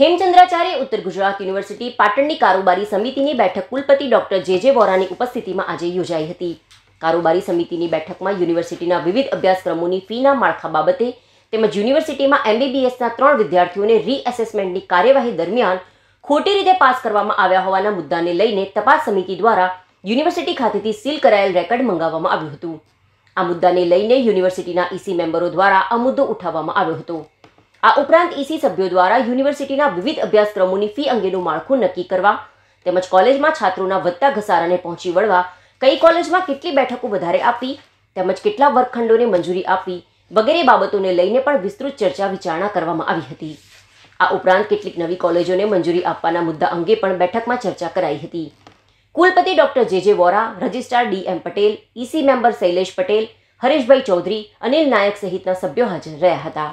હેમચંદ્રાચાર્ય ઉત્તર ગુજરાત યુનિવર્સિટી પાટણની કારોબારી સમિતિની બેઠક કુલપતિ ડોક્ટર જે જે વોરાની ઉપસ્થિતિમાં આજે યોજાઈ હતી કારોબારી સમિતિની બેઠકમાં યુનિવર્સિટીના વિવિધ અભ્યાસક્રમોની ફીના માળખા બાબતે તેમજ યુનિવર્સિટીમાં એમબીબીએસના ત્રણ વિદ્યાર્થીઓને રીએસેસમેન્ટની કાર્યવાહી દરમિયાન ખોટી રીતે પાસ કરવામાં આવ્યા હોવાના મુદ્દાને લઈને તપાસ સમિતિ દ્વારા યુનિવર્સિટી ખાતેથી સીલ કરાયેલ રેકર્ડ મંગાવવામાં આવ્યું હતું આ મુદ્દાને લઈને યુનિવર્સિટીના ઈસી મેમ્બરો દ્વારા આ મુદ્દો ઉઠાવવામાં આવ્યો હતો આ ઉપરાંત ઈસી સભ્યો દ્વારા યુનિવર્સિટીના વિવિધ અભ્યાસક્રમોની ફી અંગેનું માળખું નક્કી કરવા તેમજ કોલેજમાં છાત્રોના વધતા ઘસારાને પહોંચી વળવા કઈ કોલેજમાં કેટલી બેઠકો વધારે આપવી તેમજ કેટલા વર્ગખંડોને મંજૂરી આપવી વગેરે બાબતોને લઈને પણ વિસ્તૃત ચર્ચા વિચારણા કરવામાં આવી હતી આ ઉપરાંત કેટલીક નવી કોલેજોને મંજૂરી આપવાના મુદ્દા અંગે પણ બેઠકમાં ચર્ચા કરાઈ હતી કુલપતિ doctor J J Vora registrar D M Patel EC member Shailesh Patel Hareshbhai Chaudhari Anil Nayak સહિતના સભ્યો હાજર રહ્યા હતા